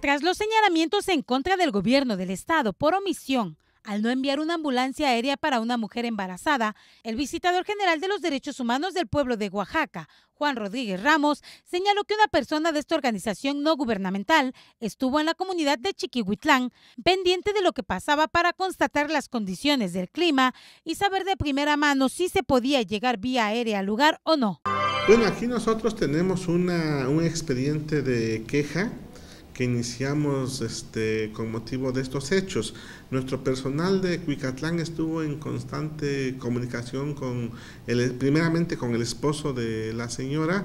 Tras los señalamientos en contra del gobierno del estado por omisión al no enviar una ambulancia aérea para una mujer embarazada, el visitador general de los derechos humanos del pueblo de Oaxaca, Juan Rodríguez Ramos, señaló que una persona de esta organización no gubernamental estuvo en la comunidad de Chiquihuitlán, pendiente de lo que pasaba para constatar las condiciones del clima y saber de primera mano si se podía llegar vía aérea al lugar o no. Bueno, aquí nosotros tenemos un expediente de queja que iniciamos este, con motivo de estos hechos. Nuestro personal de Cuicatlán estuvo en constante comunicación con el, primeramente con el esposo de la señora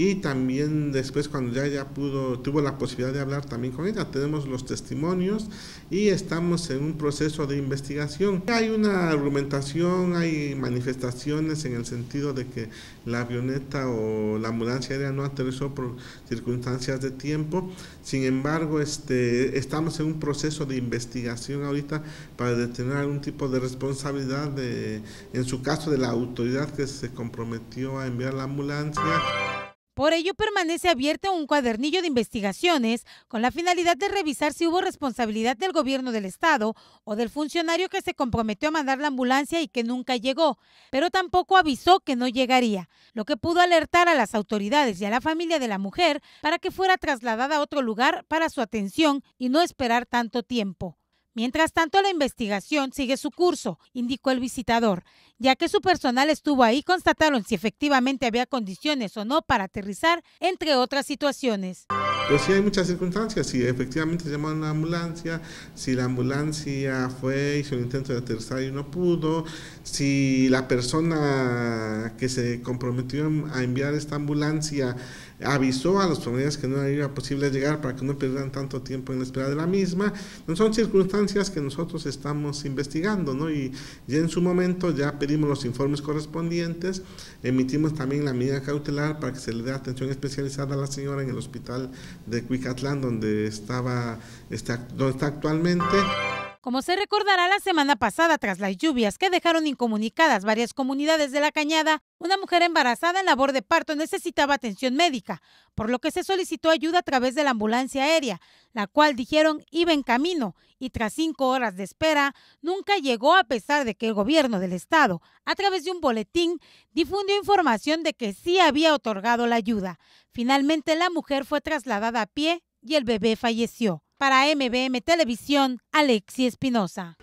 y también después cuando ya, ya pudo, tuvo la posibilidad de hablar también con ella, tenemos los testimonios y estamos en un proceso de investigación. Hay una argumentación, hay manifestaciones en el sentido de que la avioneta o la ambulancia aérea no aterrizó por circunstancias de tiempo, sin embargo este, estamos en un proceso de investigación ahorita para detener algún tipo de responsabilidad de, en su caso de la autoridad que se comprometió a enviar la ambulancia. Por ello, permanece abierto un cuadernillo de investigaciones con la finalidad de revisar si hubo responsabilidad del gobierno del Estado o del funcionario que se comprometió a mandar la ambulancia y que nunca llegó, pero tampoco avisó que no llegaría, lo que pudo alertar a las autoridades y a la familia de la mujer para que fuera trasladada a otro lugar para su atención y no esperar tanto tiempo. Mientras tanto, la investigación sigue su curso, indicó el visitador. Ya que su personal estuvo ahí, constataron si efectivamente había condiciones o no para aterrizar, entre otras situaciones. Pues sí hay muchas circunstancias, si efectivamente se llamó a una ambulancia, si la ambulancia fue, hizo un intento de aterrizar y no pudo, si la persona que se comprometió a enviar esta ambulancia avisó a las familias que no era posible llegar para que no perdieran tanto tiempo en la espera de la misma. son circunstancias que nosotros estamos investigando, ¿no? Y ya en su momento ya pedimos los informes correspondientes, emitimos también la medida cautelar para que se le dé atención especializada a la señora en el hospital de Cuicatlán donde estaba este, donde está actualmente. Como se recordará la semana pasada, tras las lluvias que dejaron incomunicadas varias comunidades de la cañada, una mujer embarazada en labor de parto necesitaba atención médica, por lo que se solicitó ayuda a través de la ambulancia aérea, la cual dijeron iba en camino y tras cinco horas de espera nunca llegó a pesar de que el gobierno del estado, a través de un boletín, difundió información de que sí había otorgado la ayuda. Finalmente la mujer fue trasladada a pie y el bebé falleció. Para MBM Televisión, Alexi Espinosa.